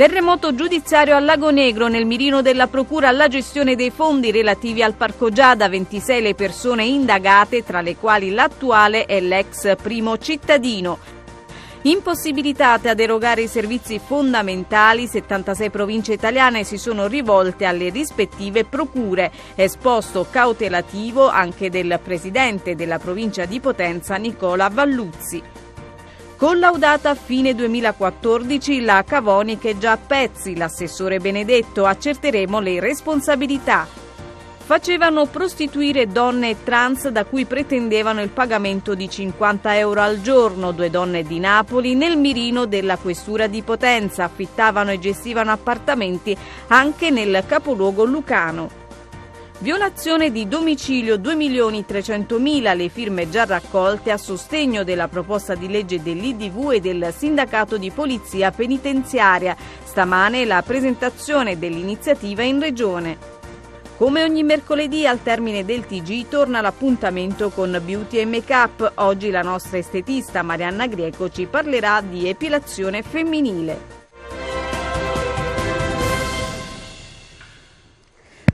Terremoto giudiziario a Lago Negro, nel mirino della Procura alla gestione dei fondi relativi al Parco Giada, 26 le persone indagate, tra le quali l'attuale e l'ex primo cittadino. Impossibilitate ad erogare i servizi fondamentali, 76 province italiane si sono rivolte alle rispettive procure. Esposto cautelativo anche del presidente della provincia di Potenza Nicola Valluzzi. Collaudata a fine 2014 la Cavonica è già a pezzi l'assessore Benedetto accerteremo le responsabilità. Facevano prostituire donne trans da cui pretendevano il pagamento di 50 euro al giorno. Due donne di Napoli nel mirino della questura di Potenza affittavano e gestivano appartamenti anche nel capoluogo lucano. Violazione di domicilio 2.300.000 le firme già raccolte a sostegno della proposta di legge dell'IDV e del Sindacato di Polizia Penitenziaria. Stamane la presentazione dell'iniziativa in Regione. Come ogni mercoledì al termine del TG torna l'appuntamento con Beauty e Makeup. Oggi la nostra estetista Marianna Greco ci parlerà di epilazione femminile.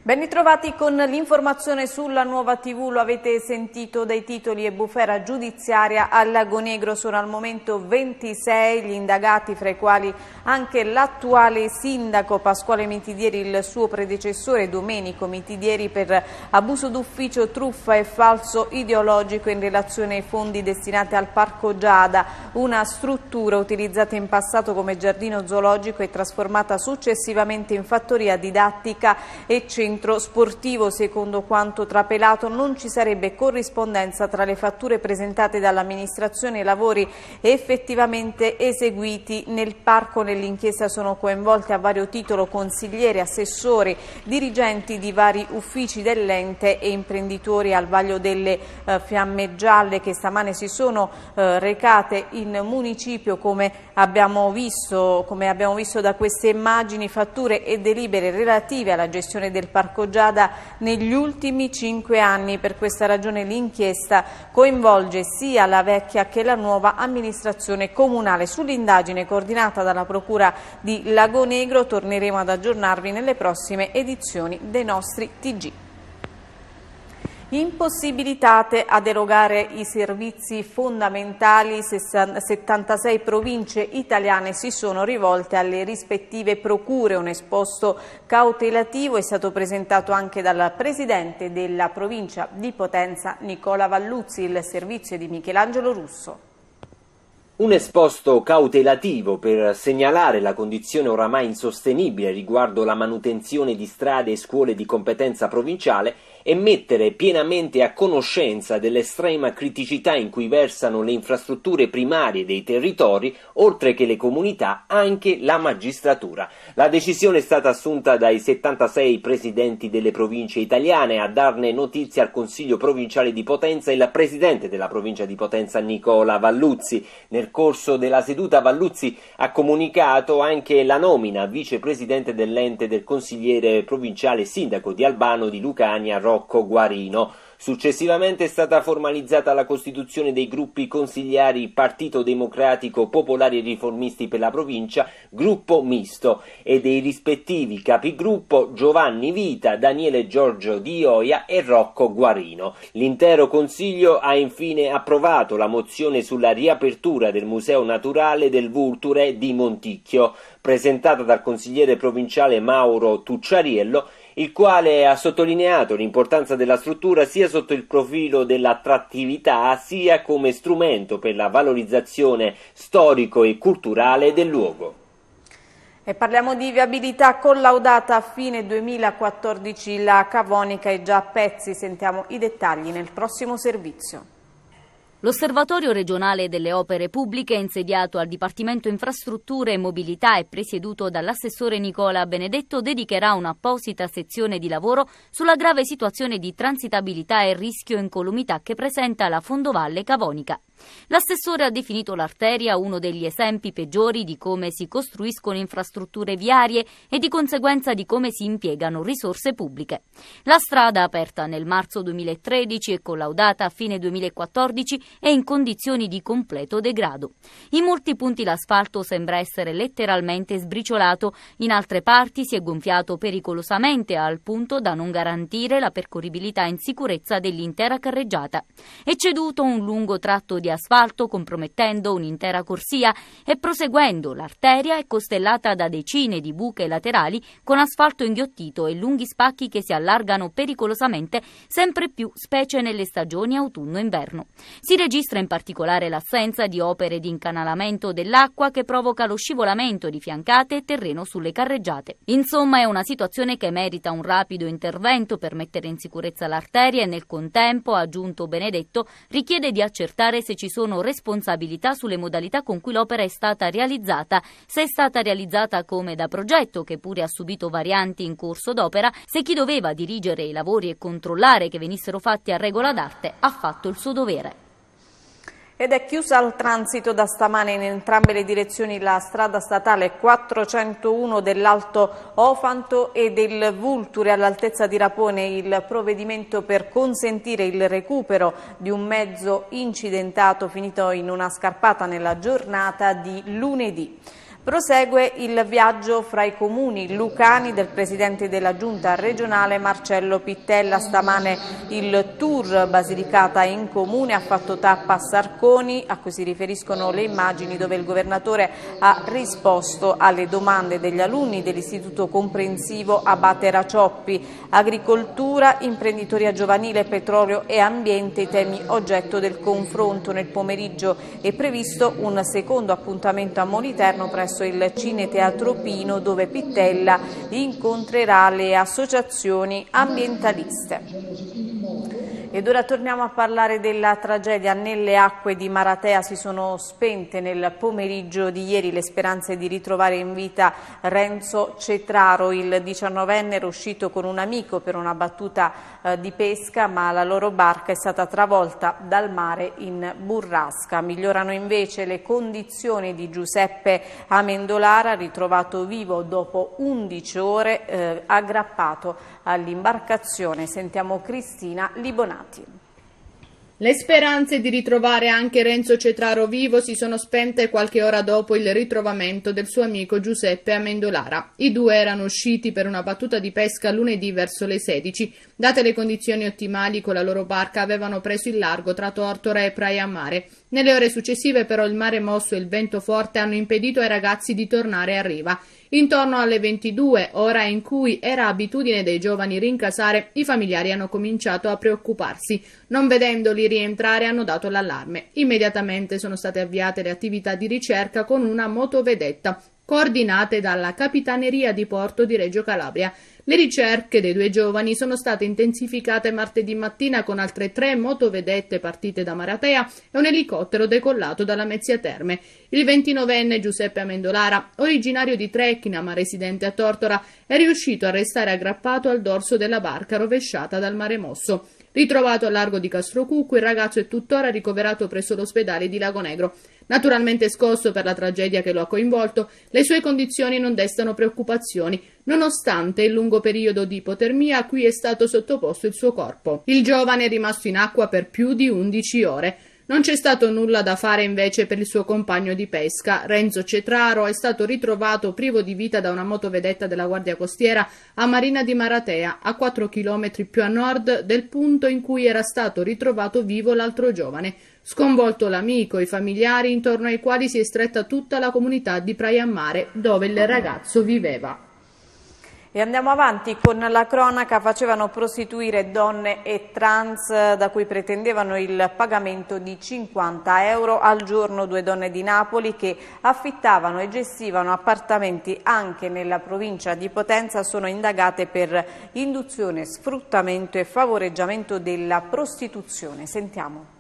Ben ritrovati con l'informazione sulla nuova TV, lo avete sentito dai titoli e bufera giudiziaria a Lago Negro, sono al momento 26 gli indagati fra i quali anche l'attuale sindaco Pasquale Mitidieri, il suo predecessore Domenico Mitidieri per abuso d'ufficio, truffa e falso ideologico in relazione ai fondi destinati al Parco Giada, una struttura utilizzata in passato come giardino zoologico e trasformata successivamente in fattoria didattica e centro centro sportivo. Secondo quanto trapelato non ci sarebbe corrispondenza tra le fatture presentate dall'amministrazione e i lavori effettivamente eseguiti nel parco. Nell'inchiesta sono coinvolte a vario titolo consiglieri, assessori, dirigenti di vari uffici dell'ente e imprenditori al vaglio delle eh, fiamme gialle che stamane si sono eh, recate in municipio come abbiamo, visto, come abbiamo visto da queste immagini, fatture e delibere relative alla gestione del parco Marcogiada negli ultimi cinque anni. Per questa ragione l'inchiesta coinvolge sia la vecchia che la nuova amministrazione comunale. Sull'indagine coordinata dalla Procura di Lagonegro torneremo ad aggiornarvi nelle prossime edizioni dei nostri TG. Impossibilitate ad erogare i servizi fondamentali, 76 province italiane si sono rivolte alle rispettive procure. Un esposto cautelativo è stato presentato anche dal Presidente della provincia di Potenza, Nicola Valluzzi. Il servizio di Michelangelo Russo. Un esposto cautelativo per segnalare la condizione oramai insostenibile riguardo la manutenzione di strade e scuole di competenza provinciale e mettere pienamente a conoscenza dell'estrema criticità in cui versano le infrastrutture primarie dei territori, oltre che le comunità, anche la magistratura. La decisione è stata assunta dai 76 presidenti delle province italiane. A darne notizia al Consiglio provinciale di Potenza il presidente della provincia di Potenza Nicola Valluzzi. Nel corso della seduta Valluzzi ha comunicato anche la nomina vicepresidente dell'ente del consigliere provinciale sindaco di Albano di Lucania Rocco Guarino. Successivamente è stata formalizzata la costituzione dei gruppi consigliari Partito Democratico Popolari e Riformisti per la provincia, gruppo misto e dei rispettivi capigruppo Giovanni Vita, Daniele Giorgio Di Dioia e Rocco Guarino. L'intero Consiglio ha infine approvato la mozione sulla riapertura del Museo Naturale del Vulture di Monticchio, presentata dal consigliere provinciale Mauro Tucciariello il quale ha sottolineato l'importanza della struttura sia sotto il profilo dell'attrattività sia come strumento per la valorizzazione storico e culturale del luogo. E parliamo di viabilità collaudata a fine 2014, la Cavonica è già a pezzi, sentiamo i dettagli nel prossimo servizio. L'Osservatorio regionale delle opere pubbliche, insediato al Dipartimento Infrastrutture e Mobilità e presieduto dall'assessore Nicola Benedetto, dedicherà un'apposita sezione di lavoro sulla grave situazione di transitabilità e rischio incolumità che presenta la fondovalle cavonica. L'assessore ha definito l'arteria uno degli esempi peggiori di come si costruiscono infrastrutture viarie e di conseguenza di come si impiegano risorse pubbliche. La strada, aperta nel marzo 2013 e collaudata a fine 2014, è in condizioni di completo degrado. In molti punti l'asfalto sembra essere letteralmente sbriciolato, in altre parti si è gonfiato pericolosamente al punto da non garantire la percorribilità in sicurezza dell'intera carreggiata. È ceduto un lungo tratto di di asfalto compromettendo un'intera corsia e proseguendo l'arteria è costellata da decine di buche laterali con asfalto inghiottito e lunghi spacchi che si allargano pericolosamente sempre più specie nelle stagioni autunno-inverno. Si registra in particolare l'assenza di opere di incanalamento dell'acqua che provoca lo scivolamento di fiancate e terreno sulle carreggiate. Insomma è una situazione che merita un rapido intervento per mettere in sicurezza l'arteria e nel contempo, ha aggiunto Benedetto, richiede di accertare se ci sono responsabilità sulle modalità con cui l'opera è stata realizzata, se è stata realizzata come da progetto, che pure ha subito varianti in corso d'opera, se chi doveva dirigere i lavori e controllare che venissero fatti a regola d'arte ha fatto il suo dovere. Ed è chiusa al transito da stamane in entrambe le direzioni la strada statale 401 dell'Alto Ofanto e del Vulture all'altezza di Rapone. Il provvedimento per consentire il recupero di un mezzo incidentato finito in una scarpata nella giornata di lunedì. Prosegue il viaggio fra i comuni lucani del presidente della giunta regionale Marcello Pittella. Stamane il tour Basilicata in comune ha fatto tappa a Sarconi, a cui si riferiscono le immagini dove il governatore ha risposto alle domande degli alunni dell'istituto comprensivo Abate Racioppi. Agricoltura, imprenditoria giovanile, petrolio e ambiente, i temi oggetto del confronto. Nel pomeriggio è previsto un secondo appuntamento a Moniterno presso presso il Cine Teatro Pino dove Pittella incontrerà le associazioni ambientaliste. Ed ora torniamo a parlare della tragedia. Nelle acque di Maratea si sono spente nel pomeriggio di ieri le speranze di ritrovare in vita Renzo Cetraro. Il 19enne era uscito con un amico per una battuta eh, di pesca, ma la loro barca è stata travolta dal mare in burrasca. Migliorano invece le condizioni di Giuseppe Amendolara, ritrovato vivo dopo 11 ore eh, aggrappato all'imbarcazione. Sentiamo Cristina Libonati. Le speranze di ritrovare anche Renzo Cetraro vivo si sono spente qualche ora dopo il ritrovamento del suo amico Giuseppe Amendolara. I due erano usciti per una battuta di pesca lunedì verso le 16. Date le condizioni ottimali, con la loro barca avevano preso il largo tra Tortora e Praia Mare. Nelle ore successive però il mare mosso e il vento forte hanno impedito ai ragazzi di tornare a riva. Intorno alle 22, ora in cui era abitudine dei giovani rincasare, i familiari hanno cominciato a preoccuparsi. Non vedendoli rientrare hanno dato l'allarme. Immediatamente sono state avviate le attività di ricerca con una motovedetta, coordinate dalla Capitaneria di Porto di Reggio Calabria le ricerche dei due giovani sono state intensificate martedì mattina con altre tre motovedette partite da Maratea e un elicottero decollato dalla Mezzia Terme. Il 29enne Giuseppe Amendolara, originario di Trecchina ma residente a Tortora, è riuscito a restare aggrappato al dorso della barca rovesciata dal mare mosso. Ritrovato al largo di Castrocucco, il ragazzo è tuttora ricoverato presso l'ospedale di Lago Negro. Naturalmente scosso per la tragedia che lo ha coinvolto, le sue condizioni non destano preoccupazioni, nonostante il lungo periodo di ipotermia a cui è stato sottoposto il suo corpo. Il giovane è rimasto in acqua per più di 11 ore. Non c'è stato nulla da fare invece per il suo compagno di pesca. Renzo Cetraro è stato ritrovato privo di vita da una motovedetta della Guardia Costiera a Marina di Maratea, a 4 chilometri più a nord del punto in cui era stato ritrovato vivo l'altro giovane. Sconvolto l'amico i familiari intorno ai quali si è stretta tutta la comunità di Praia Mare dove il ragazzo viveva. E andiamo avanti con la cronaca, facevano prostituire donne e trans da cui pretendevano il pagamento di 50 euro al giorno due donne di Napoli che affittavano e gestivano appartamenti anche nella provincia di Potenza sono indagate per induzione, sfruttamento e favoreggiamento della prostituzione. Sentiamo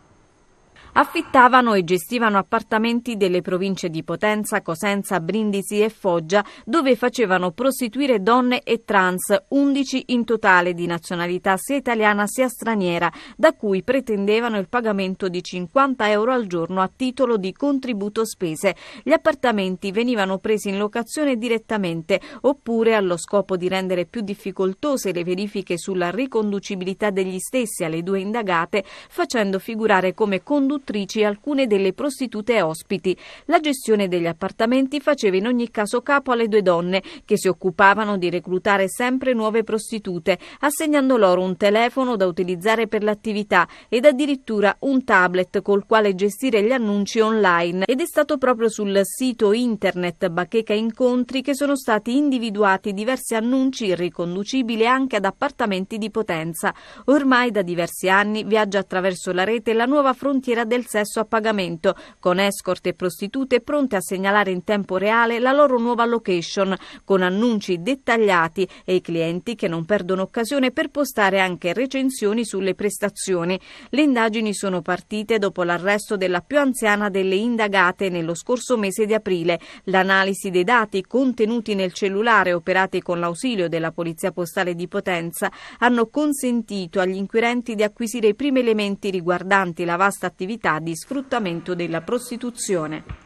affittavano e gestivano appartamenti delle province di Potenza, Cosenza, Brindisi e Foggia, dove facevano prostituire donne e trans, 11 in totale di nazionalità sia italiana sia straniera, da cui pretendevano il pagamento di 50 euro al giorno a titolo di contributo spese. Gli appartamenti venivano presi in locazione direttamente oppure allo scopo di rendere più difficoltose le verifiche sulla riconducibilità degli stessi alle due indagate, facendo figurare come conduttori conduttrici e alcune delle prostitute ospiti. La gestione degli appartamenti faceva in ogni caso capo alle due donne che si occupavano di reclutare sempre nuove prostitute, assegnando loro un telefono da utilizzare per l'attività ed addirittura un tablet col quale gestire gli annunci online ed è stato proprio sul sito internet Bacheca Incontri che sono stati individuati diversi annunci riconducibili anche ad appartamenti di potenza. Ormai da diversi anni viaggia attraverso la rete la nuova frontiera del del sesso a pagamento, con escort e prostitute pronte a segnalare in tempo reale la loro nuova location, con annunci dettagliati e i clienti che non perdono occasione per postare anche recensioni sulle prestazioni. Le indagini sono partite dopo l'arresto della più anziana delle indagate nello scorso mese di aprile. L'analisi dei dati contenuti nel cellulare operati con l'ausilio della Polizia Postale di Potenza hanno consentito agli inquirenti di acquisire i primi elementi riguardanti la vasta attività di sfruttamento della prostituzione.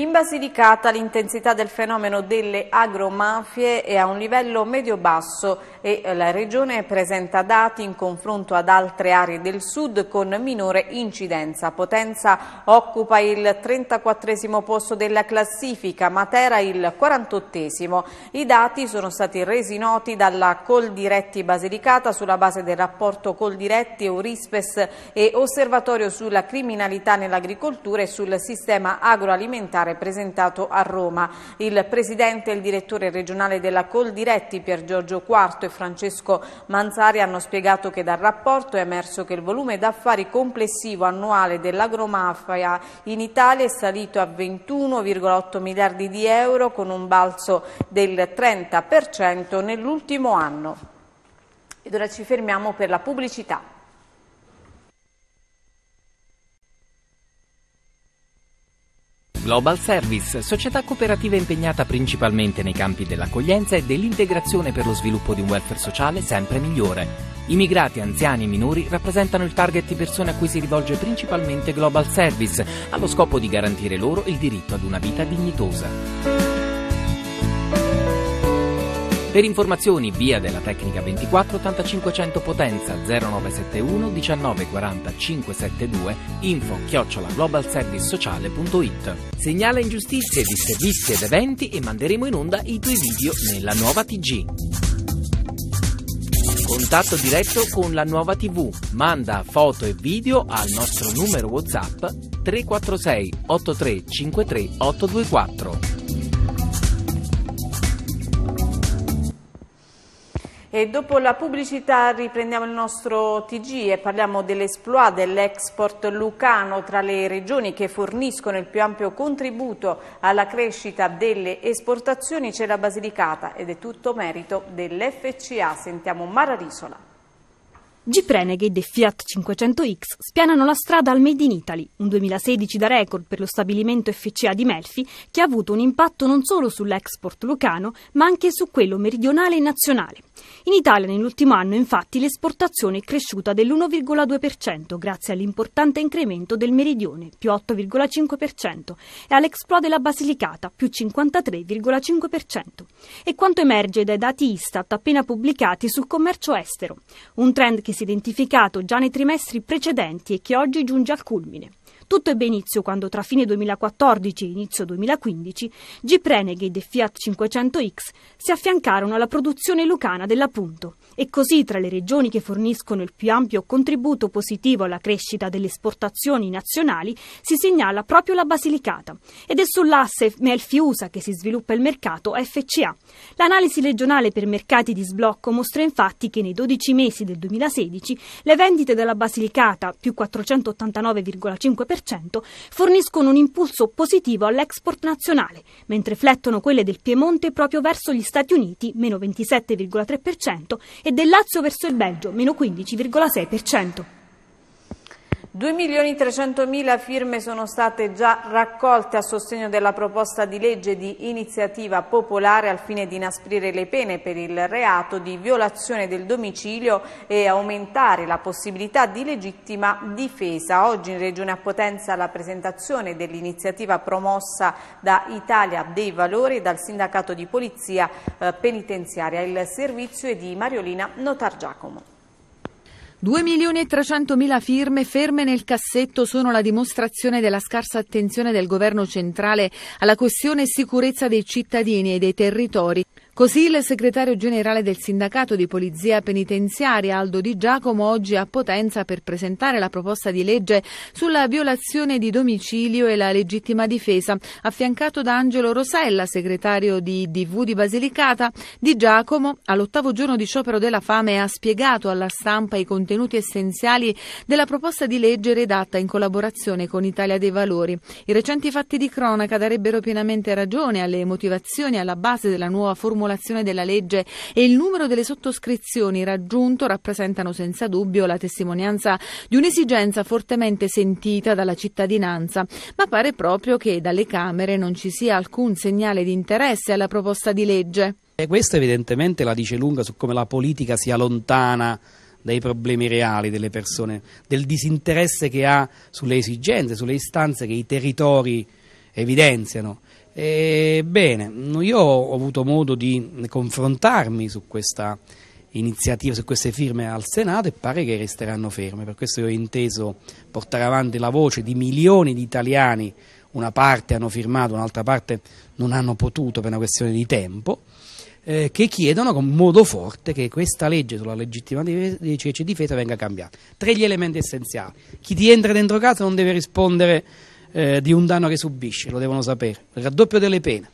In Basilicata l'intensità del fenomeno delle agromafie è a un livello medio-basso e la regione presenta dati in confronto ad altre aree del sud con minore incidenza. Potenza occupa il 34 posto della classifica, Matera il 48 I dati sono stati resi noti dalla Coldiretti Basilicata sulla base del rapporto Coldiretti, Eurispes e Osservatorio sulla criminalità nell'agricoltura e sul sistema agroalimentare Mare presentato a Roma. Il presidente e il direttore regionale della Coldiretti Pier Giorgio Quarto e Francesco Manzari hanno spiegato che dal rapporto è emerso che il volume d'affari complessivo annuale dell'agromafia in Italia è salito a 21,8 miliardi di euro con un balzo del 30% nell'ultimo anno. Ed ora ci fermiamo per la pubblicità. Global Service, società cooperativa impegnata principalmente nei campi dell'accoglienza e dell'integrazione per lo sviluppo di un welfare sociale sempre migliore. Immigrati, anziani e minori rappresentano il target di persone a cui si rivolge principalmente Global Service, allo scopo di garantire loro il diritto ad una vita dignitosa. Per informazioni via della tecnica 24 8500 potenza 0971 1940 572 info chiocciola Segnala ingiustizie disservizi ed eventi e manderemo in onda i tuoi video nella nuova TG. Contatto diretto con la nuova TV. Manda foto e video al nostro numero WhatsApp 346 83 53 824. E dopo la pubblicità riprendiamo il nostro TG e parliamo dell'esploit dell'export lucano tra le regioni che forniscono il più ampio contributo alla crescita delle esportazioni c'è la Basilicata ed è tutto merito dell'FCA. Sentiamo Mara Risola. Jeep Renegade e Fiat 500X spianano la strada al Made in Italy, un 2016 da record per lo stabilimento FCA di Melfi, che ha avuto un impatto non solo sull'export lucano, ma anche su quello meridionale e nazionale. In Italia nell'ultimo anno infatti l'esportazione è cresciuta dell'1,2% grazie all'importante incremento del meridione più 8,5% e all'explo della Basilicata più 53,5%. E quanto emerge dai dati Istat appena pubblicati sul commercio estero, un trend che si è identificato già nei trimestri precedenti e che oggi giunge al culmine. Tutto ebbe inizio quando tra fine 2014 e inizio 2015 Jeep Renegade e Fiat 500X si affiancarono alla produzione lucana dell'appunto e così tra le regioni che forniscono il più ampio contributo positivo alla crescita delle esportazioni nazionali si segnala proprio la Basilicata ed è sull'asse Melfiusa che si sviluppa il mercato FCA. L'analisi regionale per mercati di sblocco mostra infatti che nei 12 mesi del 2016 le vendite della Basilicata più 489,5% dell'8%, forniscono un impulso positivo all'export nazionale, mentre flettono quelle del Piemonte proprio verso gli Stati Uniti, meno 27,3%, e del Lazio verso il Belgio, meno 15,6%. 2.300.000 firme sono state già raccolte a sostegno della proposta di legge di iniziativa popolare al fine di inasprire le pene per il reato di violazione del domicilio e aumentare la possibilità di legittima difesa. Oggi in Regione a Potenza la presentazione dell'iniziativa promossa da Italia dei Valori e dal Sindacato di Polizia eh, Penitenziaria. Il servizio è di Mariolina Notargiacomo. 2 milioni e 300 firme ferme nel cassetto sono la dimostrazione della scarsa attenzione del governo centrale alla questione sicurezza dei cittadini e dei territori. Così il segretario generale del sindacato di polizia penitenziaria Aldo Di Giacomo oggi a Potenza per presentare la proposta di legge sulla violazione di domicilio e la legittima difesa, affiancato da Angelo Rosella, segretario di DV di Basilicata. Di Giacomo, all'ottavo giorno di sciopero della fame, ha spiegato alla stampa i contenuti essenziali della proposta di legge redatta in collaborazione con Italia dei Valori. I recenti fatti di cronaca darebbero pienamente ragione alle motivazioni alla base della nuova formulazione formulazione della legge e il numero delle sottoscrizioni raggiunto rappresentano senza dubbio la testimonianza di un'esigenza fortemente sentita dalla cittadinanza, ma pare proprio che dalle Camere non ci sia alcun segnale di interesse alla proposta di legge. E eh, questo evidentemente la dice lunga su come la politica sia lontana dai problemi reali delle persone, del disinteresse che ha sulle esigenze, sulle istanze che i territori evidenziano. E, eh, bene, io ho avuto modo di confrontarmi su questa iniziativa, su queste firme al Senato e pare che resteranno ferme, per questo io ho inteso portare avanti la voce di milioni di italiani, una parte hanno firmato, un'altra parte non hanno potuto per una questione di tempo, eh, che chiedono con modo forte che questa legge sulla legittima cioè, cioè, difesa venga cambiata. Tre gli elementi essenziali. Chi ti entra dentro casa non deve rispondere eh, di un danno che subisce, lo devono sapere, il raddoppio delle pene,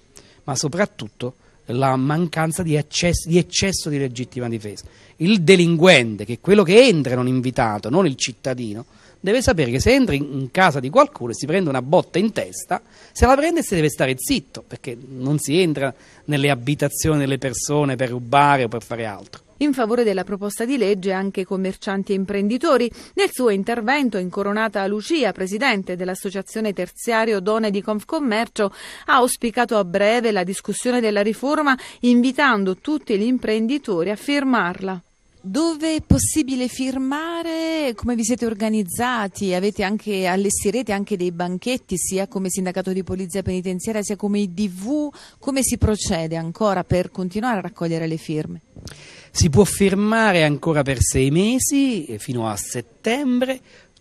ma soprattutto la mancanza di, accesso, di, eccesso di legittima difesa. Il delinquente, che è quello che entra non invitato, non il cittadino, deve sapere che se entra in casa di qualcuno e si prende una botta in testa, se la prende si deve stare zitto, perché non si entra nelle abitazioni delle persone per rubare o per fare altro in favore della proposta di legge anche commercianti e imprenditori. Nel suo intervento, incoronata Lucia, presidente dell'associazione terziario Donne di Confcommercio, ha auspicato a breve la discussione della riforma, invitando tutti gli imprenditori a firmarla. Dove è possibile firmare? Come vi siete organizzati? Anche, allestirete anche dei banchetti sia come sindacato di polizia penitenziaria sia come IDV? Come si procede ancora per continuare a raccogliere le firme? si può fermare ancora per sei mesi, eh, fino a settembre,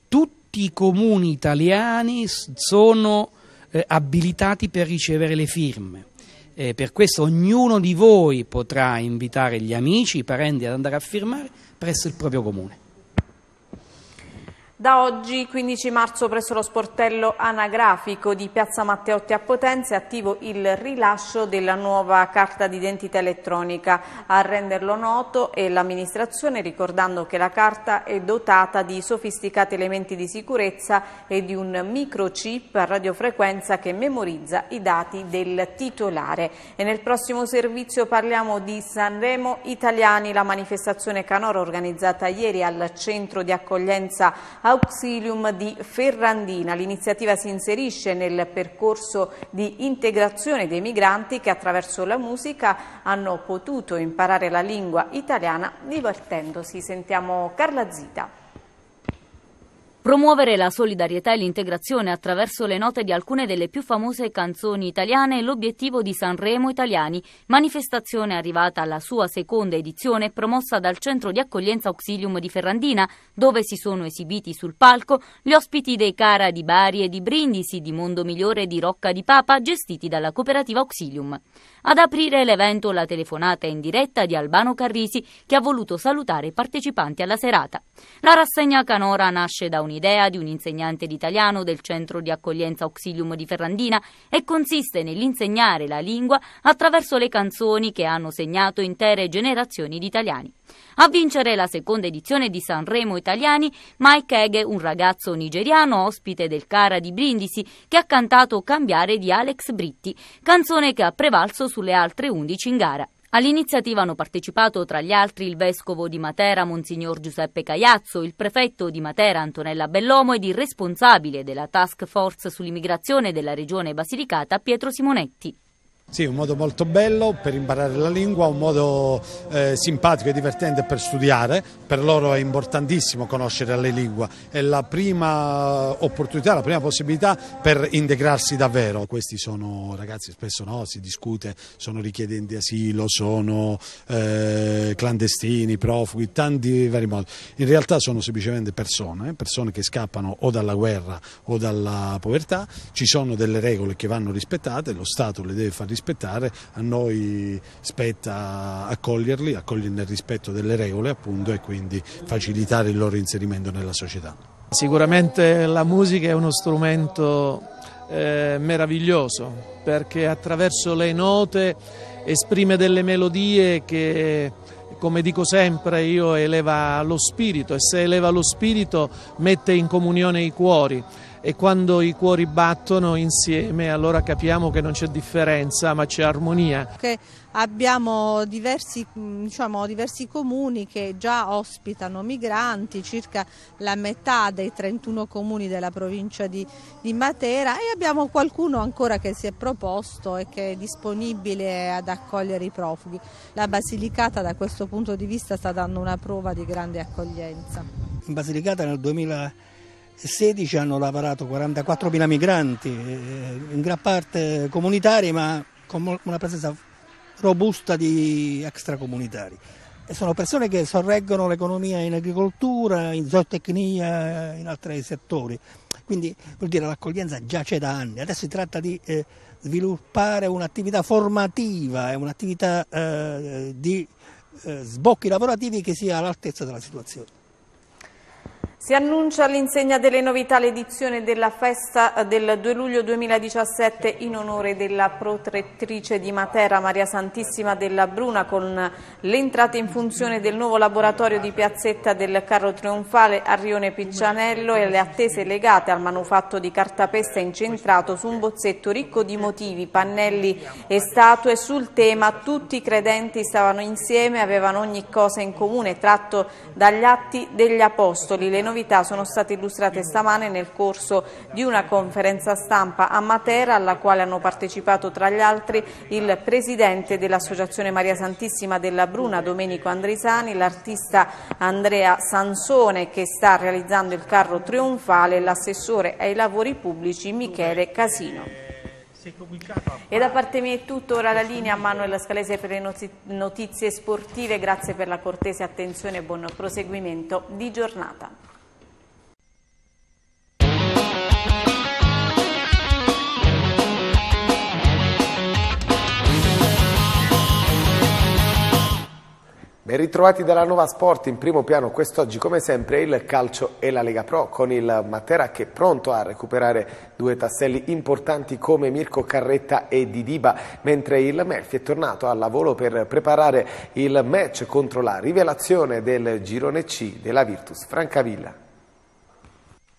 tutti i comuni italiani sono eh, abilitati per ricevere le firme. Eh, per questo ognuno di voi potrà invitare gli amici, i parenti ad andare a firmare presso il proprio comune. Da oggi, 15 marzo, presso lo sportello anagrafico di Piazza Matteotti a Potenza è attivo il rilascio della nuova carta d'identità elettronica. A renderlo noto è l'amministrazione ricordando che la carta è dotata di sofisticati elementi di sicurezza e di un microchip a radiofrequenza che memorizza i dati del titolare. E nel prossimo servizio parliamo di Sanremo Italiani, la manifestazione Canoro organizzata ieri al centro di accoglienza a Auxilium di Ferrandina. L'iniziativa si inserisce nel percorso di integrazione dei migranti che attraverso la musica hanno potuto imparare la lingua italiana divertendosi. Sentiamo Carla Zita. Promuovere la solidarietà e l'integrazione attraverso le note di alcune delle più famose canzoni italiane è l'obiettivo di Sanremo Italiani, manifestazione arrivata alla sua seconda edizione promossa dal centro di accoglienza Auxilium di Ferrandina, dove si sono esibiti sul palco gli ospiti dei Cara di Bari e di Brindisi, di Mondo Migliore e di Rocca di Papa, gestiti dalla cooperativa Auxilium. Ad aprire l'evento la telefonata in diretta di Albano Carrisi, che ha voluto salutare i partecipanti alla serata. La rassegna canora nasce da un un'idea di un insegnante d'italiano del centro di accoglienza Auxilium di Ferrandina e consiste nell'insegnare la lingua attraverso le canzoni che hanno segnato intere generazioni di italiani. A vincere la seconda edizione di Sanremo Italiani, Mike Ege, un ragazzo nigeriano ospite del Cara di Brindisi, che ha cantato Cambiare di Alex Britti, canzone che ha prevalso sulle altre 11 in gara. All'iniziativa hanno partecipato tra gli altri il vescovo di Matera Monsignor Giuseppe Caiazzo, il prefetto di Matera Antonella Bellomo ed il responsabile della task force sull'immigrazione della regione Basilicata Pietro Simonetti. Sì, un modo molto bello per imparare la lingua, un modo eh, simpatico e divertente per studiare, per loro è importantissimo conoscere le lingue, è la prima opportunità, la prima possibilità per integrarsi davvero. Questi sono ragazzi, spesso no, si discute, sono richiedenti asilo, sono eh, clandestini, profughi, tanti vari modi. In realtà sono semplicemente persone, persone che scappano o dalla guerra o dalla povertà, ci sono delle regole che vanno rispettate, lo Stato le deve far rispettare rispettare, a noi spetta accoglierli, accoglierli nel rispetto delle regole appunto e quindi facilitare il loro inserimento nella società. Sicuramente la musica è uno strumento eh, meraviglioso perché attraverso le note esprime delle melodie che come dico sempre io eleva lo spirito e se eleva lo spirito mette in comunione i cuori e quando i cuori battono insieme allora capiamo che non c'è differenza ma c'è armonia. Che abbiamo diversi, diciamo, diversi comuni che già ospitano migranti, circa la metà dei 31 comuni della provincia di, di Matera e abbiamo qualcuno ancora che si è proposto e che è disponibile ad accogliere i profughi. La Basilicata da questo punto di vista sta dando una prova di grande accoglienza. In Basilicata nel 2000 16 hanno lavorato 44.000 migranti, eh, in gran parte comunitari ma con una presenza robusta di extracomunitari. E sono persone che sorreggono l'economia in agricoltura, in zootecnia, in altri settori. Quindi vuol dire l'accoglienza già c'è da anni, adesso si tratta di eh, sviluppare un'attività formativa, un'attività eh, di eh, sbocchi lavorativi che sia all'altezza della situazione. Si annuncia all'insegna delle novità l'edizione della festa eh, del 2 luglio 2017 in onore della protettrice di Matera Maria Santissima della Bruna con l'entrata in funzione del nuovo laboratorio di piazzetta del carro trionfale a Rione Piccianello e le attese legate al manufatto di cartapesta incentrato su un bozzetto ricco di motivi, pannelli e statue sul tema tutti i credenti stavano insieme, avevano ogni cosa in comune tratto dagli atti degli apostoli. Le novità sono state illustrate stamane nel corso di una conferenza stampa a Matera alla quale hanno partecipato tra gli altri il presidente dell'Associazione Maria Santissima della Bruna Domenico Andrisani, l'artista Andrea Sansone che sta realizzando il carro trionfale e l'assessore ai lavori pubblici Michele Casino. E da parte mia è tutto, ora la linea a Manuela Scalese per le notizie sportive, grazie per la cortese attenzione e buon proseguimento di giornata. Ben ritrovati dalla Nuova Sport, in primo piano quest'oggi come sempre il calcio e la Lega Pro con il Matera che è pronto a recuperare due tasselli importanti come Mirko Carretta e Didiba mentre il Melfi è tornato al lavoro per preparare il match contro la rivelazione del girone C della Virtus Francavilla.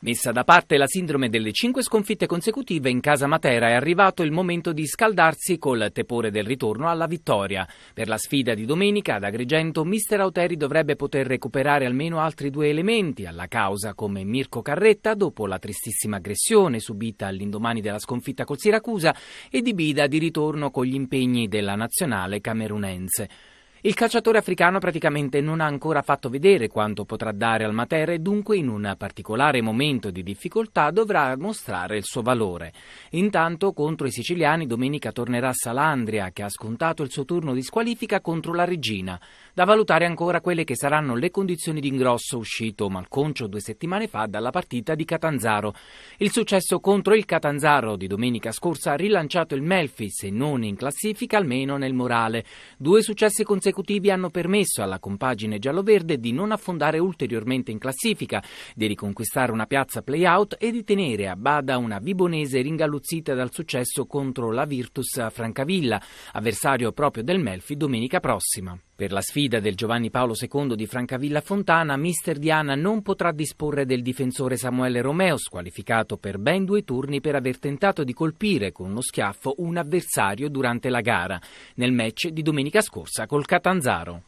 Messa da parte la sindrome delle cinque sconfitte consecutive in casa Matera, è arrivato il momento di scaldarsi col tepore del ritorno alla vittoria. Per la sfida di domenica ad Agrigento, mister Auteri dovrebbe poter recuperare almeno altri due elementi alla causa, come Mirko Carretta dopo la tristissima aggressione subita all'indomani della sconfitta col Siracusa e di Bida di ritorno con gli impegni della nazionale camerunense. Il calciatore africano praticamente non ha ancora fatto vedere quanto potrà dare al Matera e dunque in un particolare momento di difficoltà dovrà mostrare il suo valore. Intanto contro i siciliani domenica tornerà Salandria che ha scontato il suo turno di squalifica contro la Regina. Da valutare ancora quelle che saranno le condizioni di ingrosso uscito Malconcio due settimane fa dalla partita di Catanzaro. Il successo contro il Catanzaro di domenica scorsa ha rilanciato il Melfi, se non in classifica almeno nel morale. Due successi consecutivi hanno permesso alla compagine giallo-verde di non affondare ulteriormente in classifica, di riconquistare una piazza play-out e di tenere a bada una vibonese ringalluzzita dal successo contro la Virtus Francavilla, avversario proprio del Melfi domenica prossima. Per la sfida del Giovanni Paolo II di Francavilla Fontana, mister Diana non potrà disporre del difensore Samuele Romeo, squalificato per ben due turni per aver tentato di colpire con uno schiaffo un avversario durante la gara, nel match di domenica scorsa col Catanzaro.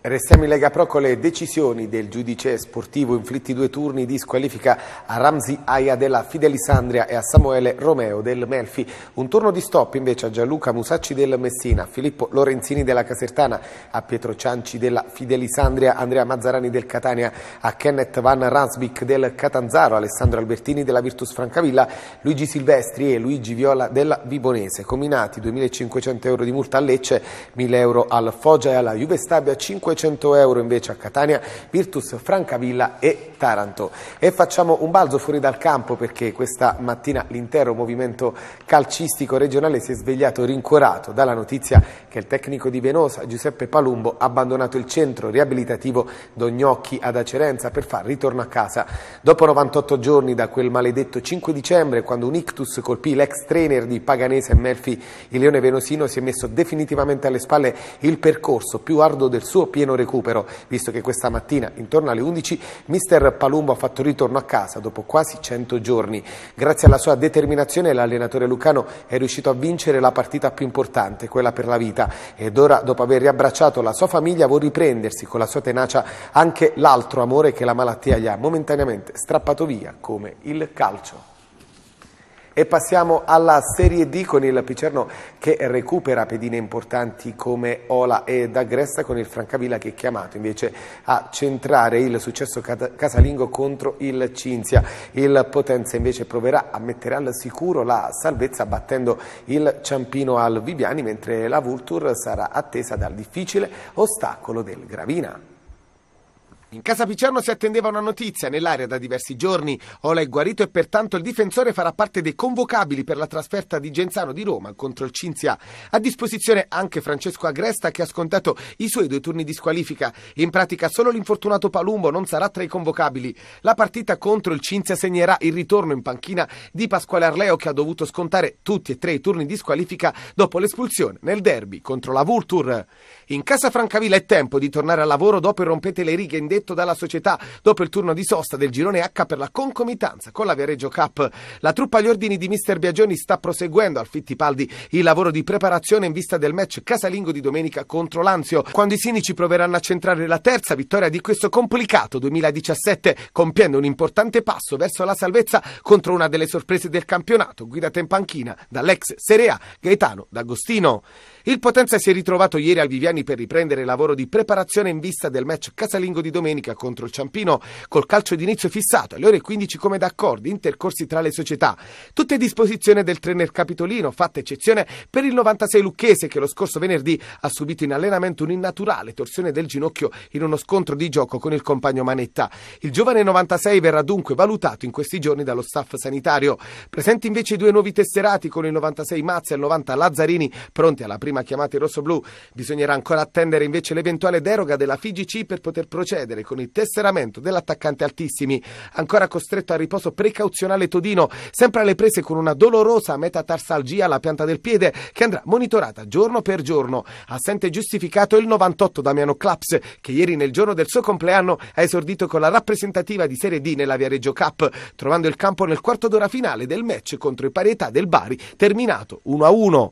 Restiamo in Lega Pro con le decisioni del giudice sportivo, inflitti due turni di squalifica a Ramzi Aia della Fidelisandria e a Samuele Romeo del Melfi. Un turno di stop invece a Gianluca Musacci del Messina, Filippo Lorenzini della Casertana, a Pietro Cianci della Fidelisandria, Andrea Mazzarani del Catania, a Kenneth Van Ransbic del Catanzaro, Alessandro Albertini della Virtus Francavilla, Luigi Silvestri e Luigi Viola della Vibonese. Combinati 2.500 euro di multa a Lecce, 1.000 euro al Foggia e alla Juve Stabia 5 500 euro invece a Catania, Virtus Francavilla e Taranto. E facciamo un balzo fuori dal campo perché questa mattina l'intero movimento calcistico regionale si è svegliato rincuorato dalla notizia che il tecnico di Venosa Giuseppe Palumbo ha abbandonato il centro riabilitativo Dognocchi ad Acerenza per far ritorno a casa. Dopo 98 giorni da quel maledetto 5 dicembre quando un ictus colpì l'ex trainer di Paganese e Melfi, il leone venosino si è messo definitivamente alle spalle il percorso più arduo del suo piano pieno recupero, visto che questa mattina intorno alle 11 mister Palumbo ha fatto ritorno a casa dopo quasi 100 giorni. Grazie alla sua determinazione l'allenatore lucano è riuscito a vincere la partita più importante, quella per la vita, ed ora dopo aver riabbracciato la sua famiglia vuol riprendersi con la sua tenacia anche l'altro amore che la malattia gli ha momentaneamente strappato via come il calcio. E passiamo alla Serie D con il Picerno che recupera pedine importanti come Ola ed Agresta con il Francavilla che è chiamato invece a centrare il successo casalingo contro il Cinzia. Il Potenza invece proverà a mettere al sicuro la salvezza battendo il Ciampino al Viviani mentre la Vultur sarà attesa dal difficile ostacolo del Gravina. In casa Picciano si attendeva una notizia nell'area da diversi giorni. Ola è guarito e pertanto il difensore farà parte dei convocabili per la trasferta di Genzano di Roma contro il Cinzia. A disposizione anche Francesco Agresta che ha scontato i suoi due turni di squalifica. In pratica solo l'infortunato Palumbo non sarà tra i convocabili. La partita contro il Cinzia segnerà il ritorno in panchina di Pasquale Arleo che ha dovuto scontare tutti e tre i turni di squalifica dopo l'espulsione nel derby contro la Vultur. In casa Francavilla è tempo di tornare al lavoro dopo il rompete le righe in detto dalla società dopo il turno di sosta del girone H per la concomitanza con la Viareggio Cup. La truppa agli ordini di mister Biagioni sta proseguendo al Fittipaldi il lavoro di preparazione in vista del match casalingo di domenica contro Lanzio, quando i sinici proveranno a centrare la terza vittoria di questo complicato 2017, compiendo un importante passo verso la salvezza contro una delle sorprese del campionato, guidata in panchina dall'ex Serie A Gaetano D'Agostino. Il Potenza si è ritrovato ieri al Viviani per riprendere il lavoro di preparazione in vista del match casalingo di domenica contro il Ciampino col calcio d'inizio fissato alle ore 15 come d'accordo intercorsi tra le società. Tutte a disposizione del trainer capitolino, fatta eccezione per il 96 lucchese che lo scorso venerdì ha subito in allenamento un'innaturale torsione del ginocchio in uno scontro di gioco con il compagno Manetta. Il giovane 96 verrà dunque valutato in questi giorni dallo staff sanitario. Presenti invece due nuovi tesserati con il 96 Mazza e il 90 Lazzarini pronti alla prima prima chiamati rossoblù, bisognerà ancora attendere invece l'eventuale deroga della FIGC per poter procedere con il tesseramento dell'attaccante Altissimi, ancora costretto al riposo precauzionale Todino, sempre alle prese con una dolorosa metatarsalgia alla pianta del piede che andrà monitorata giorno per giorno. Assente giustificato il 98 Damiano Claps, che ieri nel giorno del suo compleanno ha esordito con la rappresentativa di Serie D nella Viareggio Cup, trovando il campo nel quarto d'ora finale del match contro i parietà del Bari, terminato 1-1.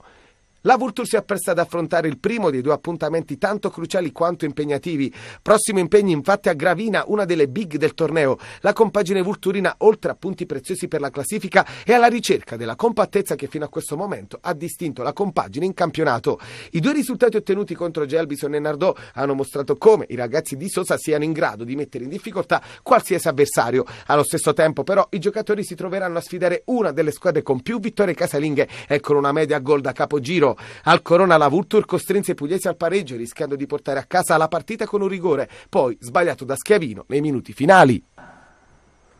La Vultur si appresta ad affrontare il primo dei due appuntamenti tanto cruciali quanto impegnativi. Prossimo impegno infatti a Gravina, una delle big del torneo. La compagine vulturina, oltre a punti preziosi per la classifica, è alla ricerca della compattezza che fino a questo momento ha distinto la compagine in campionato. I due risultati ottenuti contro Gelbison e Nardò hanno mostrato come i ragazzi di Sosa siano in grado di mettere in difficoltà qualsiasi avversario. Allo stesso tempo però i giocatori si troveranno a sfidare una delle squadre con più vittorie casalinghe e con una media gol da capogiro. Al Corona la Vultur costrinse i pugliesi al pareggio rischiando di portare a casa la partita con un rigore, poi sbagliato da Schiavino nei minuti finali.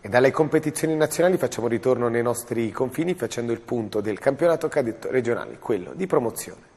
E dalle competizioni nazionali facciamo ritorno nei nostri confini facendo il punto del campionato cadetto regionale, quello di promozione.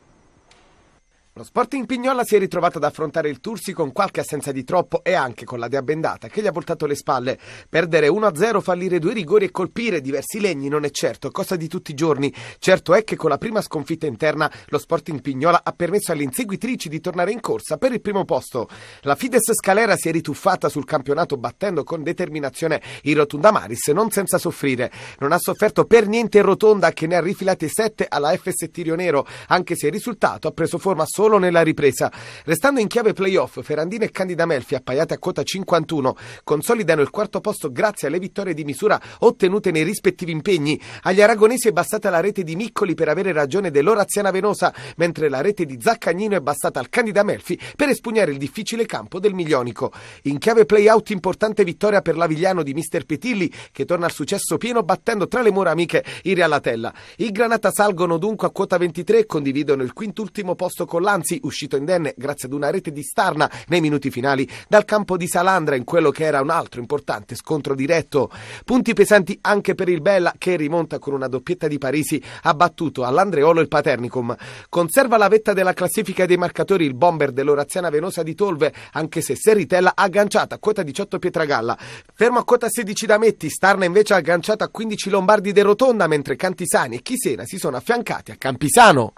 Lo Sporting Pignola si è ritrovato ad affrontare il Tursi con qualche assenza di troppo e anche con la deabbendata che gli ha voltato le spalle. Perdere 1-0, fallire due rigori e colpire diversi legni non è certo cosa di tutti i giorni. Certo è che con la prima sconfitta interna lo Sporting Pignola ha permesso alle inseguitrici di tornare in corsa per il primo posto. La Fides Scalera si è rituffata sul campionato battendo con determinazione il Rotunda Maris non senza soffrire. Non ha sofferto per niente il Rotonda che ne ha rifilate 7 alla FS Tirionero anche se il risultato ha preso forma solo solo nella ripresa. Restando in chiave playoff, Ferrandino e Candida Melfi, appaiate a quota 51, consolidano il quarto posto grazie alle vittorie di misura ottenute nei rispettivi impegni. Agli aragonesi è bastata la rete di Miccoli per avere ragione dell'Oraziana Venosa, mentre la rete di Zaccagnino è bastata al Candida Melfi per espugnare il difficile campo del Miglionico. In chiave playout importante vittoria per l'Avigliano di Mister Petilli, che torna al successo pieno battendo tra le mura amiche il Latella. I Granata salgono dunque a quota 23 e condividono il quintultimo posto con l'Anna anzi uscito indenne grazie ad una rete di Starna nei minuti finali dal campo di Salandra in quello che era un altro importante scontro diretto. Punti pesanti anche per il Bella che rimonta con una doppietta di Parisi ha battuto all'Andreolo il Paternicum. Conserva la vetta della classifica dei marcatori il bomber dell'Oraziana Venosa di Tolve anche se Serritella ha agganciato a quota 18 Pietragalla. Fermo a quota 16 Dametti, Starna invece ha agganciato a 15 Lombardi de Rotonda mentre Cantisani e Chisena si sono affiancati a Campisano.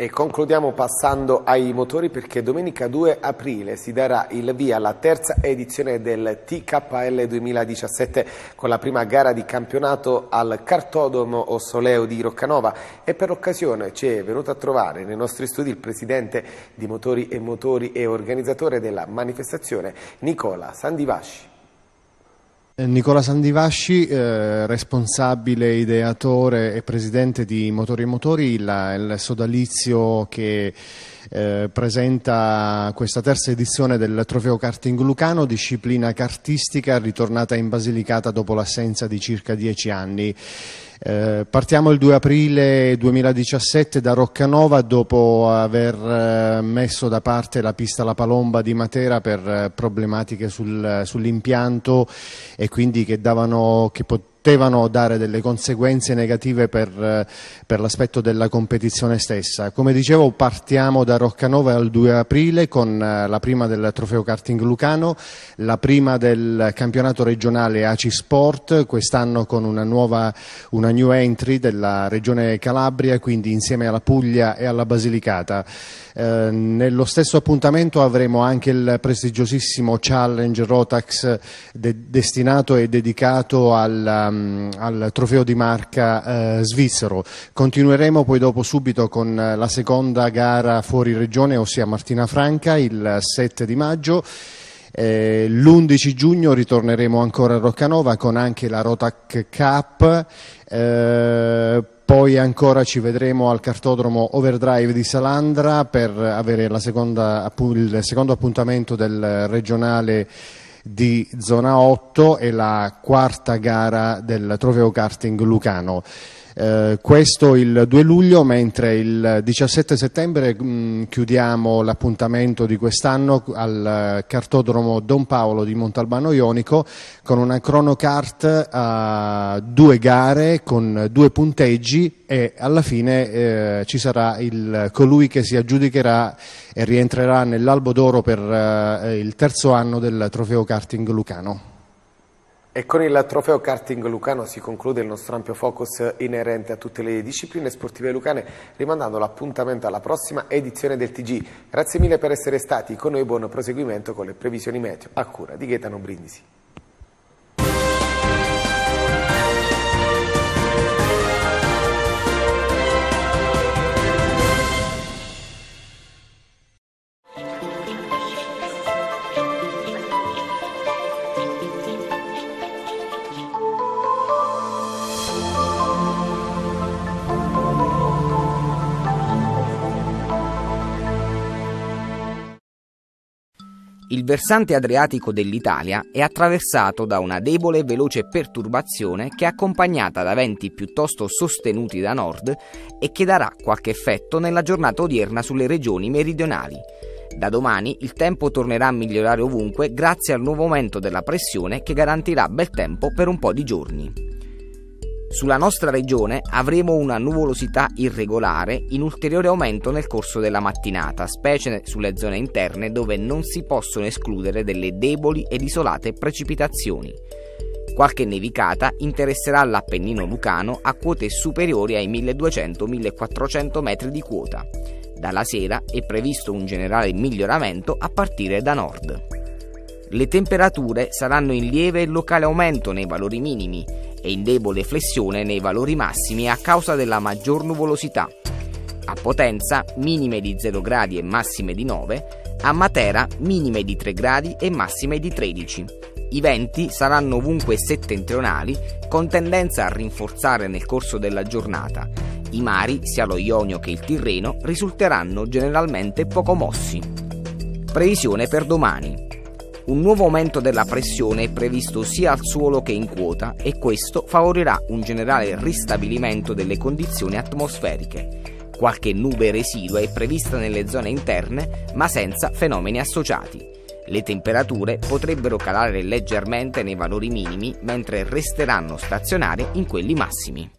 E concludiamo passando ai motori perché domenica 2 aprile si darà il via alla terza edizione del TKL 2017 con la prima gara di campionato al Cartodomo Ossoleo di Roccanova e per l'occasione ci è venuto a trovare nei nostri studi il presidente di Motori e Motori e organizzatore della manifestazione Nicola Sandivasci. Nicola Sandivasci, eh, responsabile, ideatore e presidente di Motori e Motori, la, il sodalizio che eh, presenta questa terza edizione del Trofeo Karting Lucano, disciplina kartistica ritornata in Basilicata dopo l'assenza di circa dieci anni. Eh, partiamo il 2 aprile 2017 da Roccanova dopo aver eh, messo da parte la pista La Palomba di Matera per eh, problematiche sul, sull'impianto e quindi che, davano, che potevano potevano dare delle conseguenze negative per, eh, per l'aspetto della competizione stessa. Come dicevo partiamo da Roccanova al 2 aprile con eh, la prima del trofeo karting Lucano, la prima del campionato regionale ACI Sport, quest'anno con una nuova una new entry della regione Calabria, quindi insieme alla Puglia e alla Basilicata. Ehm, nello stesso appuntamento avremo anche il prestigiosissimo challenge Rotax de destinato e dedicato al, um, al trofeo di marca eh, svizzero. Continueremo poi dopo subito con la seconda gara fuori regione, ossia Martina Franca, il 7 di maggio. Eh, L'11 giugno ritorneremo ancora a Roccanova con anche la Rotac Cup. Eh, poi ancora ci vedremo al cartodromo Overdrive di Salandra per avere seconda, il secondo appuntamento del regionale di zona 8 e la quarta gara del trofeo karting Lucano. Eh, questo il 2 luglio, mentre il 17 settembre mh, mm, chiudiamo l'appuntamento di quest'anno al cartodromo Don Paolo di Montalbano Ionico con una cronocart a due gare con due punteggi e alla fine eh, ci sarà il, colui che si aggiudicherà e rientrerà nell'albo d'oro per eh, il terzo anno del trofeo karting Lucano. E con il trofeo karting lucano si conclude il nostro ampio focus inerente a tutte le discipline sportive lucane, rimandando l'appuntamento alla prossima edizione del TG. Grazie mille per essere stati con noi, buon proseguimento con le previsioni meteo a cura di Gaetano Brindisi. versante adriatico dell'Italia è attraversato da una debole e veloce perturbazione che è accompagnata da venti piuttosto sostenuti da nord e che darà qualche effetto nella giornata odierna sulle regioni meridionali. Da domani il tempo tornerà a migliorare ovunque grazie al nuovo aumento della pressione che garantirà bel tempo per un po' di giorni. Sulla nostra regione avremo una nuvolosità irregolare in ulteriore aumento nel corso della mattinata, specie sulle zone interne dove non si possono escludere delle deboli ed isolate precipitazioni. Qualche nevicata interesserà l'Appennino lucano a quote superiori ai 1200-1400 metri di quota. Dalla sera è previsto un generale miglioramento a partire da nord. Le temperature saranno in lieve e locale aumento nei valori minimi e in debole flessione nei valori massimi a causa della maggior nuvolosità. A Potenza minime di 0 gradi e massime di 9, a Matera minime di 3 gradi e massime di 13. I venti saranno ovunque settentrionali con tendenza a rinforzare nel corso della giornata. I mari, sia lo Ionio che il Tirreno, risulteranno generalmente poco mossi. Previsione per domani. Un nuovo aumento della pressione è previsto sia al suolo che in quota e questo favorirà un generale ristabilimento delle condizioni atmosferiche. Qualche nube residua è prevista nelle zone interne, ma senza fenomeni associati. Le temperature potrebbero calare leggermente nei valori minimi, mentre resteranno stazionarie in quelli massimi.